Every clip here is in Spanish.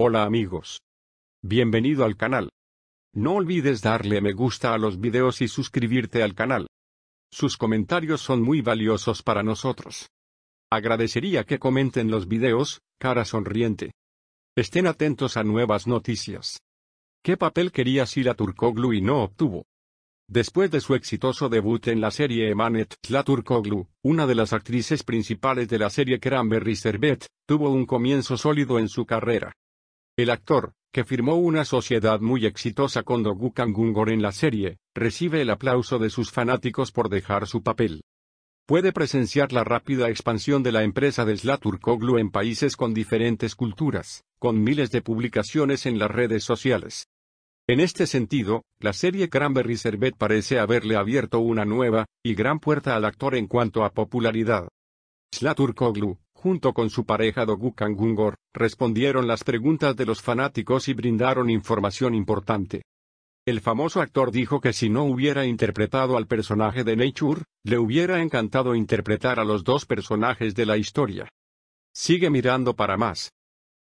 Hola amigos. Bienvenido al canal. No olvides darle me gusta a los videos y suscribirte al canal. Sus comentarios son muy valiosos para nosotros. Agradecería que comenten los videos, cara sonriente. Estén atentos a nuevas noticias. ¿Qué papel quería Sila Turkoglu y no obtuvo? Después de su exitoso debut en la serie Emanet, La Turkoglu, una de las actrices principales de la serie Cranberry Servet, tuvo un comienzo sólido en su carrera. El actor, que firmó una sociedad muy exitosa con Dogukan Kangungor en la serie, recibe el aplauso de sus fanáticos por dejar su papel. Puede presenciar la rápida expansión de la empresa de Slaturkoglu en países con diferentes culturas, con miles de publicaciones en las redes sociales. En este sentido, la serie Cranberry Servet parece haberle abierto una nueva y gran puerta al actor en cuanto a popularidad. Slaturkoglu, junto con su pareja Dogukan Gungor, respondieron las preguntas de los fanáticos y brindaron información importante. El famoso actor dijo que si no hubiera interpretado al personaje de Nature, le hubiera encantado interpretar a los dos personajes de la historia. Sigue mirando para más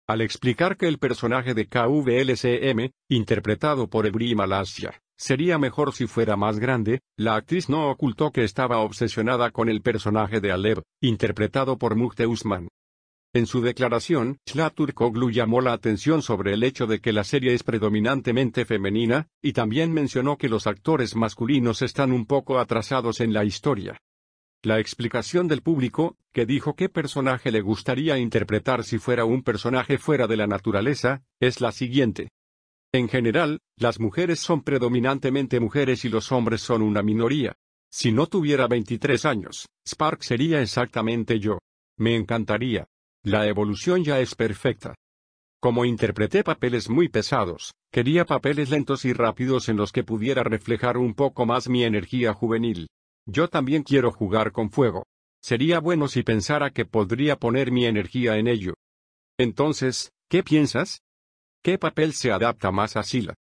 al explicar que el personaje de KVLCM, interpretado por Ebri Malasia, sería mejor si fuera más grande, la actriz no ocultó que estaba obsesionada con el personaje de Aleb, interpretado por Mukte Usman. En su declaración, Shlatur Koglu llamó la atención sobre el hecho de que la serie es predominantemente femenina, y también mencionó que los actores masculinos están un poco atrasados en la historia. La explicación del público, que dijo qué personaje le gustaría interpretar si fuera un personaje fuera de la naturaleza, es la siguiente. En general, las mujeres son predominantemente mujeres y los hombres son una minoría. Si no tuviera 23 años, Spark sería exactamente yo. Me encantaría. La evolución ya es perfecta. Como interpreté papeles muy pesados, quería papeles lentos y rápidos en los que pudiera reflejar un poco más mi energía juvenil. Yo también quiero jugar con fuego. Sería bueno si pensara que podría poner mi energía en ello. Entonces, ¿qué piensas? ¿Qué papel se adapta más a Sila?